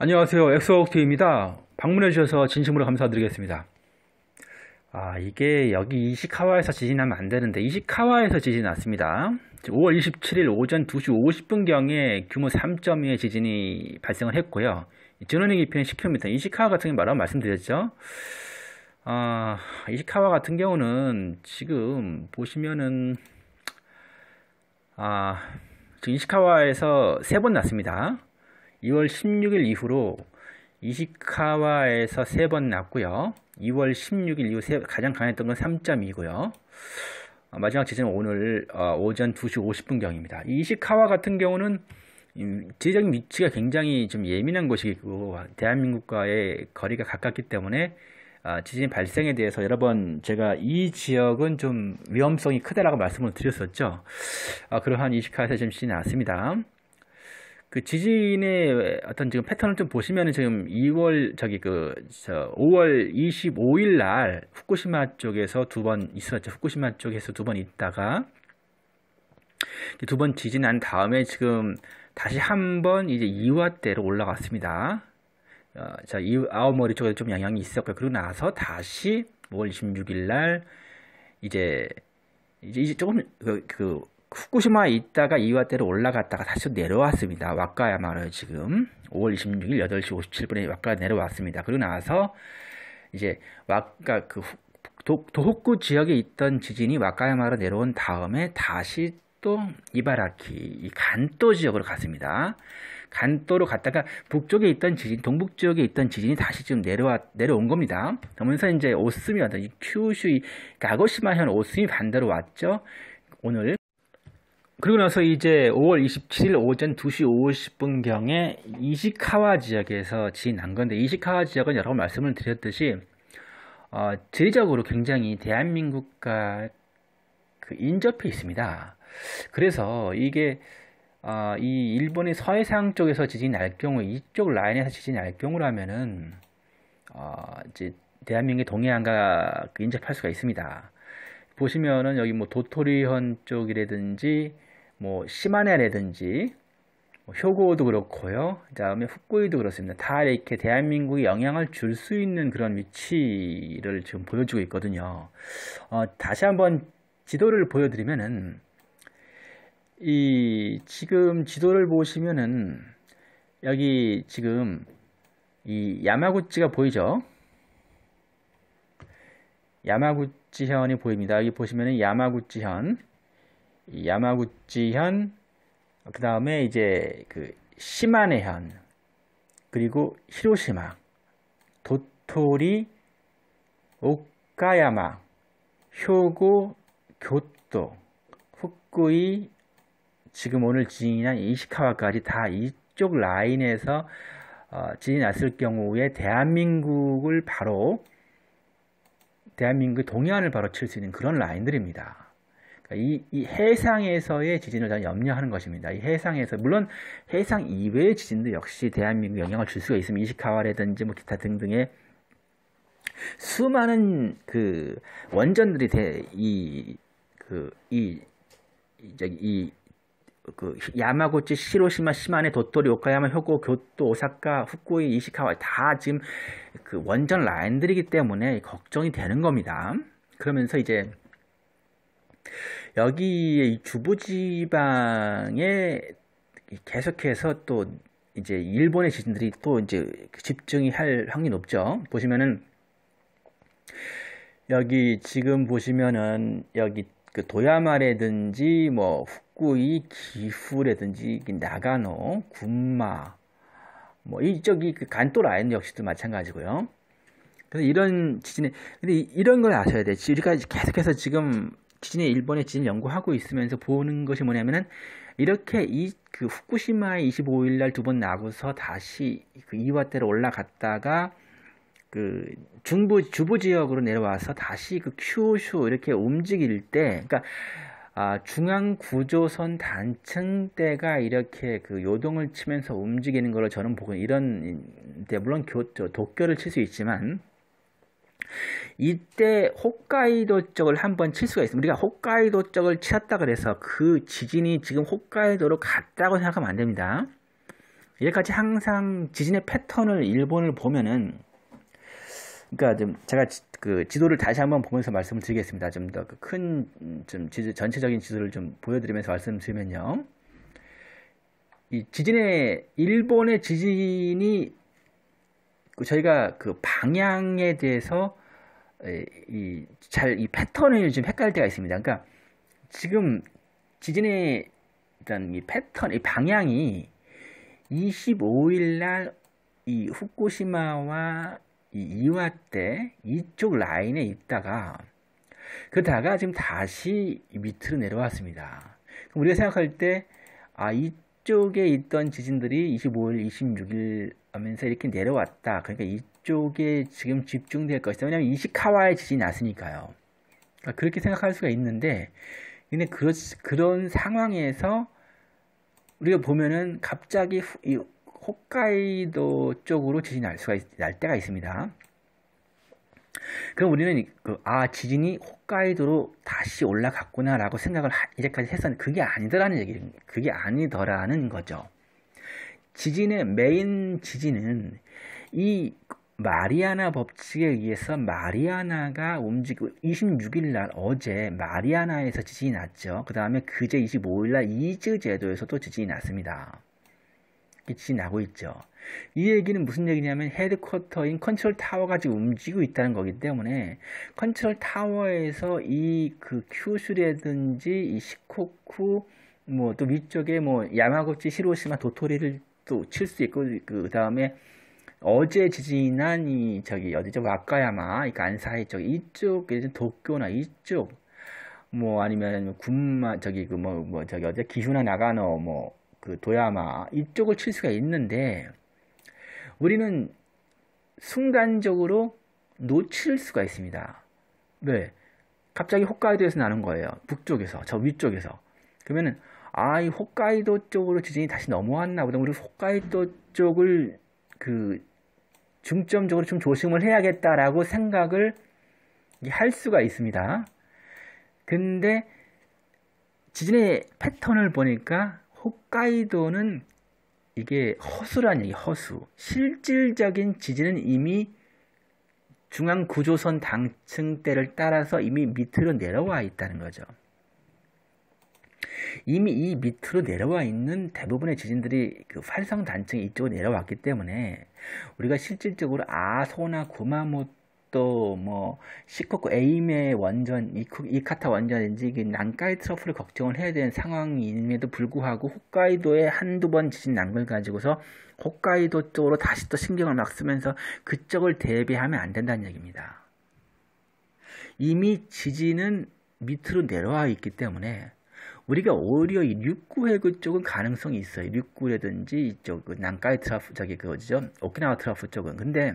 안녕하세요. 엑소옥트입니다. 방문해주셔서 진심으로 감사드리겠습니다. 아, 이게 여기 이시카와에서 지진 하면안 되는데, 이시카와에서 지진 났습니다. 5월 27일 오전 2시 50분경에 규모 3.2의 지진이 발생을 했고요. 전원의 깊이는 10km. 이시카와 같은 경우 말하면 말씀드렸죠. 아, 이시카와 같은 경우는 지금 보시면은, 아, 지금 이시카와에서 세 번 났습니다. 2월 16일 이후로 이시카와에서 세 번 났고요. 2월 16일 이후 세, 가장 강했던 건 3.2고요. 어, 마지막 지진은 오늘 어, 오전 2시 50분경입니다. 이시카와 같은 경우는 음, 지리적인 위치가 굉장히 좀 예민한 곳이고 대한민국과의 거리가 가깝기 때문에 아, 지진 발생에 대해서 여러 번 제가 이 지역은 좀 위험성이 크다라고 말씀을 드렸었죠. 아, 그러한 이시카에서 와 지진이 났습니다. 그 지진의 어떤 지금 패턴을 좀 보시면은 지금 2월 저기 그저 5월 25일 날 후쿠시마 쪽에서 두 번 있었죠. 후쿠시마 쪽에서 두 번 있다가 두 번 지진 난 다음에 지금 다시 한 번 이제 이와대로 올라갔습니다. 어, 자, 이 아오머리 쪽에 좀 영향이 있었고요. 그리고 나서 다시 5월 26일 날 이제 이제, 이제 조금 그, 그 후쿠시마에 있다가 이와대로 올라갔다가 다시 내려왔습니다. 와카야마로 지금 5월 26일 8시 57분에 와카 내려왔습니다. 그리고 나서 이제 와카 그 도, 호쿠 지역에 있던 지진이 와카야마로 내려온 다음에 다시 또 이바라키 이간도 지역으로 갔습니다. 간도로 갔다가 북쪽에 있던 지진, 동북 지역에 있던 지진이 다시 지금 내려와 내려온 겁니다. 그러면서 이제 오스미 왔던 이 큐슈 가고시마현 오스미 반대로 왔죠. 오늘 그리고 나서 이제 5월 27일 오전 2시 50분경에 이시카와 지역에서 지난 건데 이시카와 지역은 여러 번 말씀을 드렸듯이 어, 지리적으로 굉장히 대한민국과 그 인접해 있습니다. 그래서 이게 어, 이 일본의 서해상 쪽에서 지진이 날 경우 이쪽 라인에서 지진이 날 경우라면은 어, 이제 대한민국의 동해안과 그 인접할 수가 있습니다. 보시면은 여기 뭐 도토리현 쪽이라든지 뭐 시마네라든지 뭐 효고도 그렇고요. 그다음에 훅고이도 그렇습니다. 다 이렇게 대한민국에 영향을 줄 수 있는 그런 위치를 지금 보여주고 있거든요. 어, 다시 한번 지도를 보여드리면은 이 지금 지도를 보시면은 여기 지금 이 야마구치가 보이죠? 야마구치현이 보입니다. 여기 보시면은 야마구치현 야마구치현, 그 다음에 이제 그 시마네현, 그리고 히로시마, 도토리, 오카야마, 효고, 교토, 후쿠이, 지금 오늘 지진한 이시카와까지 다 이쪽 라인에서 어, 지진이 났을 경우에 대한민국을 바로 대한민국 동해안을 바로 칠 수 있는 그런 라인들입니다. 그러니까 이, 이, 해상에서의 지진을 저는 염려하는 것입니다. 이 해상에서 물론 해상 이외의 지진도 역시 대한민국 영향을 줄 수가 있으면 이시카와라든지 뭐 기타 등등의 수많은 그 원전들이 대 이 그이 그, 이, 저기 이그 야마구치, 시로시마, 시마네, 도토리, 오카야마, 효고, 교토, 오사카, 후쿠이, 이시카와 다 지금 그 원전 라인들이기 때문에 걱정이 되는 겁니다. 그러면서 이제 여기에 이 주부지방에 계속해서 또 이제 일본의 지진들이 또 이제 집중이 할 확률이 높죠. 보시면은 여기 지금 보시면은 여기 그 도야마라든지 뭐 후쿠이, 기후라든지 나가노, 군마 뭐 이쪽이 그간도 라인 역시도 마찬가지고요. 그래서 이런 지진에 근데 이런 걸 아셔야 돼. 우리가 계속해서 지금 지진이 일본의 지진 연구하고 있으면서 보는 것이 뭐냐면은 이렇게 이 그 후쿠시마의 25일 날 두 번 나고서 다시 그 이와대로 올라갔다가 그 중부 주부 지역으로 내려와서 다시 그 큐슈 이렇게 움직일 때 그러니까 아, 중앙 구조선 단층대가 이렇게 그 요동을 치면서 움직이는 걸로 저는 보고 이런 데 물론 교, 도쿄를 칠 수 있지만 이때 홋카이도 쪽을 한번 칠 수가 있습니다. 우리가 홋카이도 쪽을 치었다 그래서 그 지진이 지금 홋카이도로 갔다고 생각하면 안 됩니다. 여기까지 항상 지진의 패턴을 일본을 보면은 그러니까 좀 제가 지, 그 지도를 다시 한번 보면서 말씀을 드리겠습니다. 좀더 그 큰좀 좀 지도, 전체적인 지도를 좀 보여드리면서 말씀드리면요. 이 지진의 일본의 지진이 저희가 그 방향에 대해서 이잘이 이 패턴을 좀 헷갈릴 때가 있습니다. 그러니까 지금 지진의 일단 이 패턴, 이 방향이 25일 날이 후쿠시마와 이 이와 때 이쪽 라인에 있다가 그다가 지금 다시 밑으로 내려왔습니다. 우리가 생각할 때 아 이쪽에 있던 지진들이 25일, 26일 하면서 이렇게 내려왔다. 그러니까 이쪽에 지금 집중될 것이다. 왜냐하면 이시카와의 지진이 났으니까요. 그러니까 그렇게 생각할 수가 있는데, 근데 그렇, 그런 상황에서 우리가 보면은 갑자기 이, 홋카이도 쪽으로 지진이 날 수가 있, 날 때가 있습니다. 그럼 우리는 그, 아 지진이 홋카이도로 다시 올라갔구나라고 생각을 하, 이제까지 했었는데 그게 아니더라는 얘기, 그게 아니더라는 거죠. 지진의 메인 지진은 이 마리아나 법칙에 의해서 마리아나가 움직이고 26일 날 어제 마리아나에서 지진이 났죠. 그 다음에 그제 25일 날 이즈 제도에서도 지진이 났습니다. 지진이 나고 있죠. 이 얘기는 무슨 얘기냐면 헤드쿼터인 컨트롤 타워가 지금 움직이고 있다는 거기 때문에 컨트롤 타워에서 이 그 큐슈라든지 이 시코쿠 뭐또 위쪽에 뭐 야마구치, 히로시마, 도토리를 또 칠 수 있고 그 다음에 어제 지진이 난이 저기 어디죠 와카야마, 이러 그러니까 안사이 쪽 이쪽 이제 도쿄나 이쪽 뭐 아니면 뭐 군마 저기 그 뭐뭐 뭐 저기 어제 기후나 나가노 뭐 그 도야마 이쪽을 칠 수가 있는데 우리는 순간적으로 놓칠 수가 있습니다. 네. 갑자기 호카이도에서 나는 거예요. 북쪽에서, 저 위쪽에서. 그러면은 아, 이 홋카이도 쪽으로 지진이 다시 넘어왔나 보다. 우리 홋카이도 쪽을 그 중점적으로 좀 조심을 해야겠다라고 생각을 할 수가 있습니다. 근데 지진의 패턴을 보니까 홋카이도는 이게 허술한 얘기, 허수. 실질적인 지진은 이미 중앙 구조선 당층대를 따라서 이미 밑으로 내려와 있다는 거죠. 이미 이 밑으로 내려와 있는 대부분의 지진들이 그 활성 단층 이쪽으로 내려왔기 때문에 우리가 실질적으로 아소나 구마모토 뭐, 뭐 시코쿠 에이메 원전, 이카타 원전인지 난카이 트러플을 걱정을 해야 되는 상황임에도 불구하고 홋카이도에 한두 번 지진 난 걸 가지고서 홋카이도 쪽으로 다시 또 신경을 막 쓰면서 그쪽을 대비하면 안 된다는 얘기입니다. 이미 지진은 밑으로 내려와 있기 때문에 우리가 오히려 이 육구 해구 쪽은 가능성이 있어요. 육구라든지 이쪽 그 난카이 트라프 저기 그거죠. 오키나와 트라프 쪽은. 근데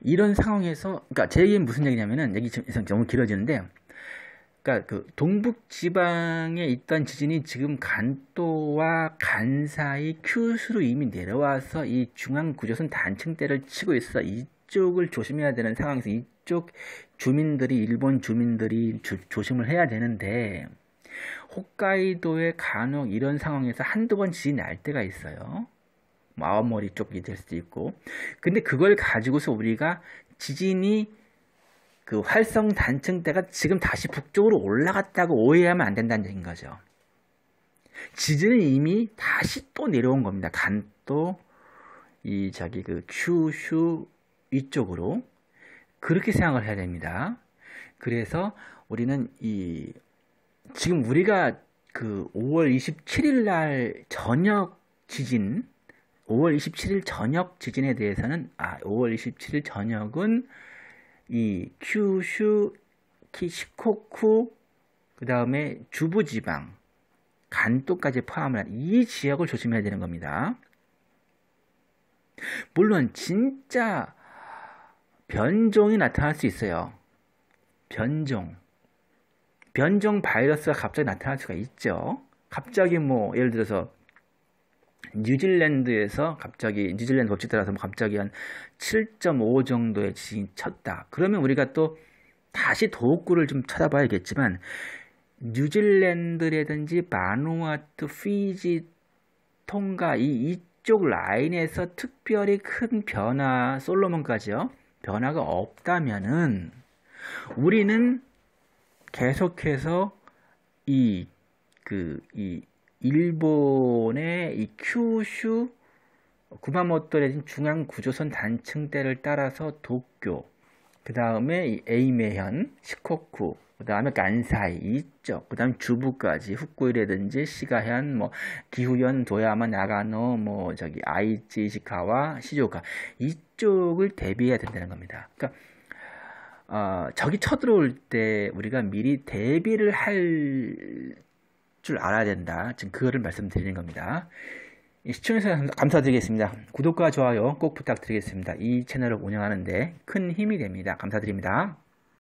이런 상황에서 그러니까 제 얘기는 무슨 얘기냐면은 얘기 지금 너무 길어지는데 그러니까 그 동북 지방에 있던 지진이 지금 간도와 간 사이 큐수로 이미 내려와서 이 중앙 구조선 단층대를 치고 있어 이쪽을 조심해야 되는 상황에서 이쪽 주민들이 일본 주민들이 조, 조심을 해야 되는데 홋카이도에 간혹 이런 상황에서 한두 번 지진 이날 때가 있어요. 마음머리 쪽이 될 수도 있고. 근데 그걸 가지고서 우리가 지진이 그 활성 단층대가 지금 다시 북쪽으로 올라갔다고 오해하면 안 된다는 얘기인 거죠. 지진은 이미 다시 또 내려온 겁니다. 간도 이저기그 큐슈 위쪽으로 그렇게 생각을 해야 됩니다. 그래서 우리는 이 지금 우리가 그 5월 27일 날 저녁 지진 5월 27일 저녁 지진에 대해서는 아 5월 27일 저녁은 이 큐슈 키시코쿠 그 다음에 주부지방 간도까지 포함한 을이 지역을 조심해야 되는 겁니다. 물론 진짜 변종이 나타날 수 있어요. 변종. 변종 바이러스가 갑자기 나타날 수가 있죠. 갑자기 뭐 예를 들어서 뉴질랜드에서 갑자기 뉴질랜드 법칙 따라서 뭐 갑자기 한 7.5 정도의 지진 쳤다. 그러면 우리가 또 다시 도구를 좀 쳐다봐야겠지만 뉴질랜드라든지 바누아투, 피지, 통가 이 이쪽 라인에서 특별히 큰 변화, 솔로몬까지요. 변화가 없다면은 우리는 계속해서 이 그, 이 일본의 이 큐슈 구마모토레진 중앙 구조선 단층대를 따라서 도쿄, 그 다음에 에이메현, 시코쿠, 그 다음에 간사이 이쪽, 그 다음에 주부까지 후쿠이라든지 시가현, 뭐 기후현, 도야마, 나가노, 뭐 저기 아이치, 시카와 시조카 이쪽을 대비해야 된다는 겁니다. 그러니까 어, 적이 쳐들어올 때 우리가 미리 대비를 할 줄 알아야 된다. 지금 그거를 말씀드리는 겁니다. 시청해주셔서 감사드리겠습니다. 구독과 좋아요 꼭 부탁드리겠습니다. 이 채널을 운영하는데 큰 힘이 됩니다. 감사드립니다.